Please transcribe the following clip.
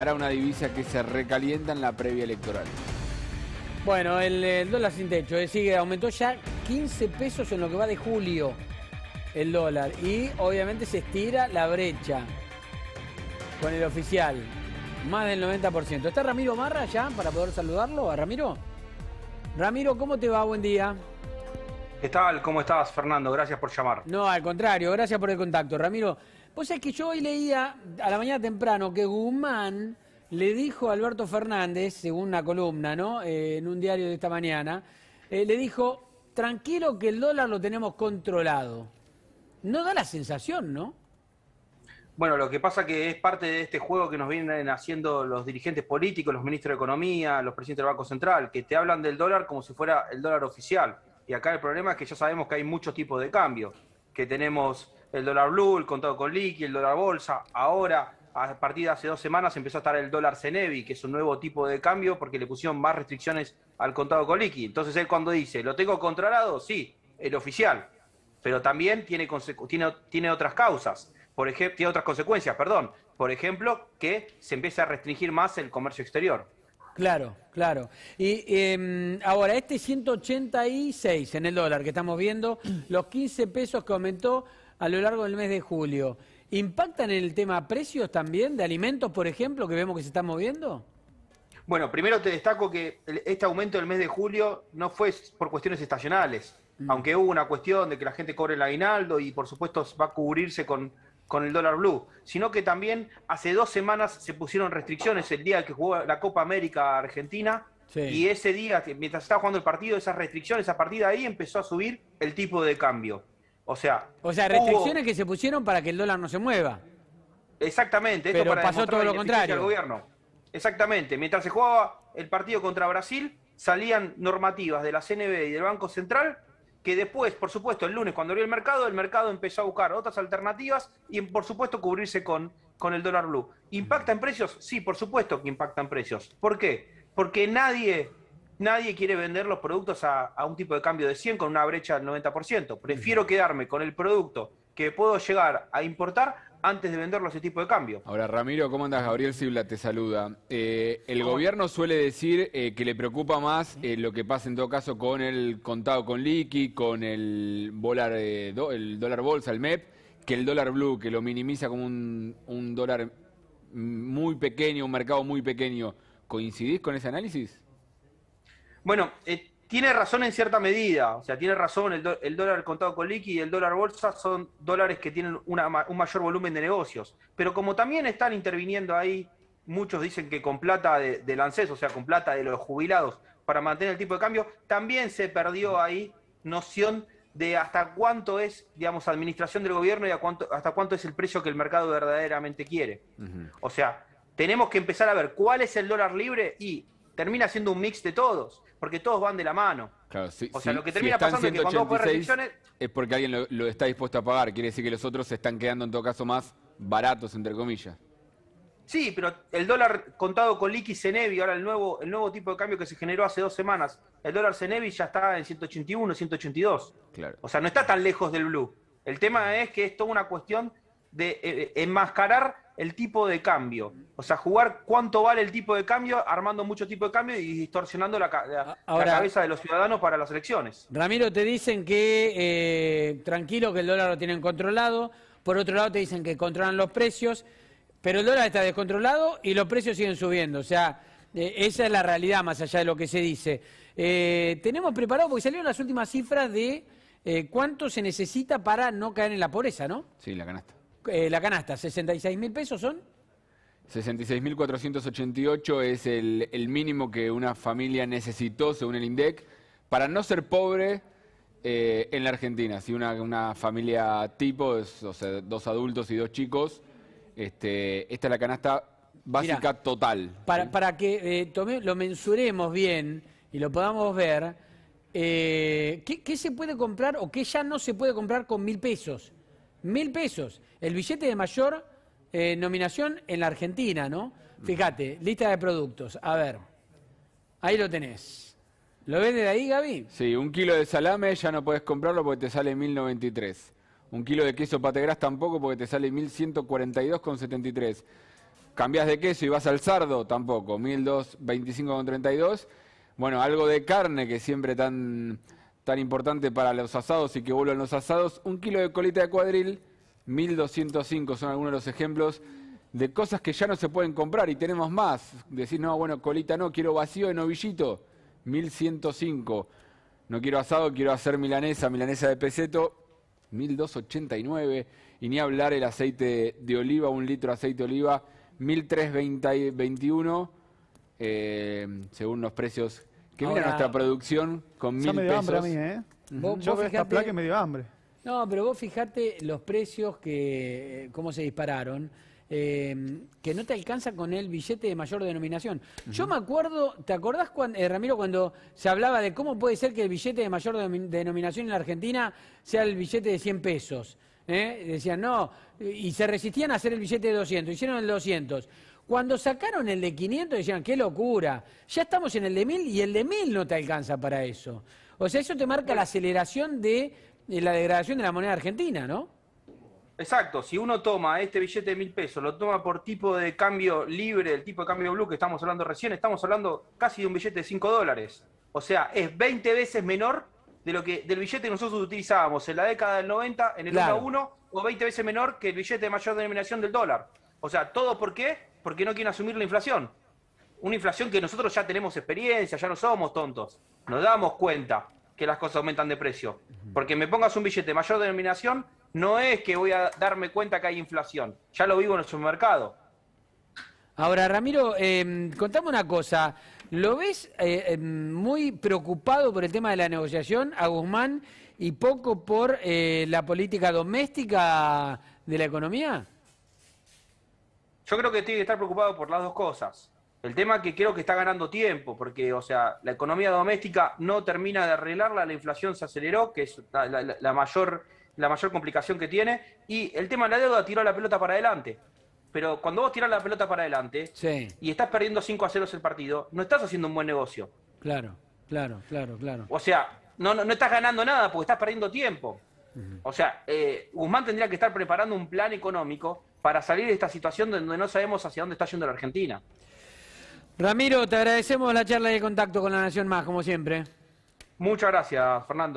...para una divisa que se recalienta en la previa electoral. Bueno, el, dólar sin techo, es eh, sigue, aumentó ya 15 pesos en lo que va de julio el dólar. Y obviamente se estira la brecha con el oficial, más del 90%. ¿Está Ramiro Marra ya para poder saludarlo? ¿A Ramiro? Ramiro, ¿cómo te va? Buen día. ¿Qué tal? ¿Cómo estás, Fernando? Gracias por llamar. No, al contrario, gracias por el contacto. Ramiro, pues es que yo hoy leía a la mañana temprano que Guzmán le dijo a Alberto Fernández, según una columna, ¿no? Eh, en un diario de esta mañana, eh, le dijo, tranquilo que el dólar lo tenemos controlado. No da la sensación, ¿no? Bueno, lo que pasa que es parte de este juego que nos vienen haciendo los dirigentes políticos, los ministros de Economía, los presidentes del Banco Central, que te hablan del dólar como si fuera el dólar oficial. Y acá el problema es que ya sabemos que hay muchos tipos de cambio, que tenemos el dólar blue, el contado con liqui, el dólar bolsa. Ahora, a partir de hace dos semanas, empezó a estar el dólar cenevi, que es un nuevo tipo de cambio porque le pusieron más restricciones al contado con liqui. Entonces él cuando dice, ¿lo tengo controlado? Sí, el oficial. Pero también tiene, tiene, tiene otras causas, por ejemplo, tiene otras consecuencias, perdón. Por ejemplo, que se empieza a restringir más el comercio exterior. Claro, claro. Y em, ahora, este 186 en el dólar que estamos viendo, los 15 pesos que aumentó, a lo largo del mes de julio, ¿impactan en el tema precios también de alimentos, por ejemplo, que vemos que se están moviendo? Bueno, primero te destaco que este aumento del mes de julio no fue por cuestiones estacionales, mm. aunque hubo una cuestión de que la gente cobre el aguinaldo y por supuesto va a cubrirse con, con el dólar blue, sino que también hace dos semanas se pusieron restricciones el día que jugó la Copa América Argentina y ese día, mientras estaba jugando el partido, esas restricciones, a partir de ahí empezó a subir el tipo de cambio. O sea. O sea, restricciones que se pusieron para que el dólar no se mueva. Exactamente, esto para pasó todo lo contrario. El gobierno. Exactamente, mientras se jugaba el partido contra Brasil, salían normativas de la CNB y del Banco Central que después, por supuesto, el lunes cuando abrió el mercado, el mercado empezó a buscar otras alternativas y, por supuesto, cubrirse con, con el dólar blue. ¿Impacta en precios? Sí, por supuesto que impactan precios. ¿Por qué? Porque nadie nadie quiere vender los productos a, un tipo de cambio de 100 con una brecha del 90%. Prefiero quedarme con el producto que puedo llegar a importar antes de venderlo a ese tipo de cambio. Ahora, Ramiro, ¿cómo andas? Gabriel Sibla te saluda. Eh, el gobierno suele decir eh, que le preocupa más eh, lo que pasa en todo caso con el contado con liqui, con el dólar, el dólar bolsa, el MEP, que el dólar blue, que lo minimiza como un, un dólar muy pequeño, un mercado muy pequeño. ¿Coincidís con ese análisis? Bueno, eh, tiene razón en cierta medida, o sea, tiene razón, el, el, dólar contado con liqui y el dólar bolsa son dólares que tienen un mayor volumen de negocios, pero como también están interviniendo ahí, muchos dicen que con plata de, del o sea, con plata de los jubilados, para mantener el tipo de cambio, también se perdió ahí noción de hasta cuánto es, digamos, administración del gobierno y cuánto, hasta cuánto es el precio que el mercado verdaderamente quiere. O sea, tenemos que empezar a ver cuál es el dólar libre y termina siendo un mix de todos, porque todos van de la mano. o sea, lo que termina pasando es que cuando vos Es porque alguien lo, está dispuesto a pagar, quiere decir que los otros se están quedando en todo caso más baratos, entre comillas. Sí, pero el dólar contado con liqui Cenevi, ahora el nuevo, el nuevo tipo de cambio que se generó hace dos semanas, el dólar Cenevi ya está en 181, 182. Claro. O sea, no está tan lejos del blue. El tema es que es toda una cuestión de eh, eh, enmascarar el tipo de cambio. O sea, jugar cuánto vale el tipo de cambio, armando mucho tipo de cambio y distorsionando la, cabeza de los ciudadanos para las elecciones. Ramiro, te dicen que eh, tranquilo, que el dólar lo tienen controlado. Por otro lado, te dicen que controlan los precios, pero el dólar está descontrolado y los precios siguen subiendo. O sea, eh, esa es la realidad más allá de lo que se dice. Eh, tenemos preparado, porque salieron las últimas cifras de cuánto se necesita para no caer en la pobreza, ¿no? Sí, la canasta. Eh, la canasta, 66 mil pesos son. 66.488 es el, mínimo que una familia necesitó, según el INDEC, para no ser pobre eh, en la Argentina. Si una, familia tipo, dos adultos y dos chicos, este, esta es la canasta básica total. Para, que eh, lo mensuremos bien y lo podamos ver, ¿qué, ¿qué se puede comprar o qué ya no se puede comprar con mil pesos? Mil pesos. El billete de mayor eh, nominación en la Argentina, ¿no? Fíjate, lista de productos. A ver. Ahí lo tenés. ¿Lo ves de ahí, Gaby? Sí, un kilo de salame ya no puedes comprarlo porque te sale 1093. Un kilo de queso pategras tampoco porque te sale 1142,73. Cambias de queso y vas al sardo tampoco, dos Bueno, algo de carne que siempre tan tan importante para los asados y que vuelvan los asados. Un kilo de colita de cuadril, 1205 son algunos de los ejemplos de cosas que ya no se pueden comprar y tenemos más. Decir, no, bueno, colita no, quiero vacío de novillito, 1105. No quiero asado, quiero hacer milanesa, milanesa de peseto, 1289. Y ni hablar el aceite de oliva, un litro de aceite de oliva, 1321, eh, según los precios que mira nuestra producción con mil me hambre a mí, ¿eh? esta me dio hambre. No, pero vos fijate los precios que cómo se dispararon, em, que no te alcanza con el billete de mayor denominación. Yo me acuerdo, ¿te acordás, eh, Ramiro, cuando se hablaba de cómo puede ser que el billete de mayor denominación en la Argentina sea el billete de 100 pesos? ¿Eh? Decían, no, y se resistían a hacer el billete de 200, hicieron el 200. Cuando sacaron el de 500 decían, qué locura, ya estamos en el de 1000 y el de 1000 no te alcanza para eso. O sea, eso te marca la aceleración de, eh, la degradación de la moneda argentina, ¿no? Exacto, si uno toma este billete de 1000 pesos, lo toma por tipo de cambio libre, el tipo de cambio blue que estamos hablando recién, estamos hablando casi de un billete de 5 dólares. O sea, es 20 veces menor de lo que, del billete que nosotros utilizábamos en la década del 90, en el uno o 20 veces menor que el billete de mayor denominación del dólar. O sea, ¿todo por qué? Porque no quieren asumir la inflación. Una inflación que nosotros ya tenemos experiencia, ya no somos tontos. Nos damos cuenta que las cosas aumentan de precio. Porque me pongas un billete mayor denominación, no es que voy a darme cuenta que hay inflación. Ya lo vivo en nuestro mercado. Ahora, Ramiro, em, contame una cosa. ¿Lo ves eh, em, muy preocupado por el tema de la negociación a Guzmán y poco por eh, la política doméstica de la economía? Yo creo que tiene que estar preocupado por las dos cosas. El tema que creo que está ganando tiempo, porque, o sea, la economía doméstica no termina de arreglarla, la inflación se aceleró, que es la, mayor, la mayor complicación que tiene, y el tema de la deuda tiró la pelota para adelante. Pero cuando vos tiras la pelota para adelante y estás perdiendo 5 a 0 el partido, no estás haciendo un buen negocio. Claro, claro, claro, claro. O sea, no, no, no estás ganando nada porque estás perdiendo tiempo. O sea, eh, Guzmán tendría que estar preparando un plan económico para salir de esta situación donde no sabemos hacia dónde está yendo la Argentina. Ramiro, te agradecemos la charla y el contacto con la Nación Más, como siempre. Muchas gracias, Fernando.